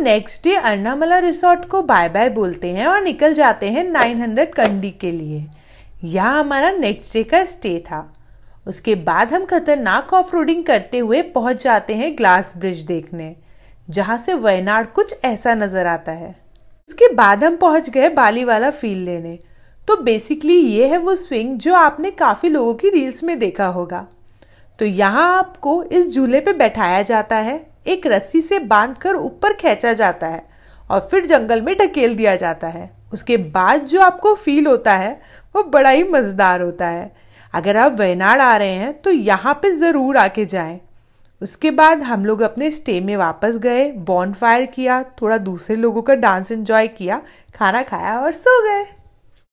Next day अर्नामला resort को bye bye बोलते हैं और निकल जाते हैं 900 कंडी के लिए यह हमारा नेक्स्ट डे का स्टे था उसके बाद हम खतरनाक ऑफ रोडिंग करते हुए पहुंच जाते हैं ग्लास ब्रिज देखने जहाँ से वयनाड कुछ ऐसा नज़र आता है उसके बाद हम पहुंच गए बाली वाला फील लेने तो बेसिकली ये है वो स्विंग जो आपने काफ़ी लोगों की रील्स में देखा होगा तो यहाँ आपको इस झूले पे बैठाया जाता है एक रस्सी से बांधकर ऊपर खींचा जाता है और फिर जंगल में ढकेल दिया जाता है उसके बाद जो आपको फील होता है वो बड़ा ही मज़ेदार होता है अगर आप वेनाड आ रहे हैं तो यहाँ पे ज़रूर आके जाएं। उसके बाद हम लोग अपने स्टे में वापस गए बॉन फायर किया थोड़ा दूसरे लोगों का डांस एंजॉय किया खाना खाया और सो गए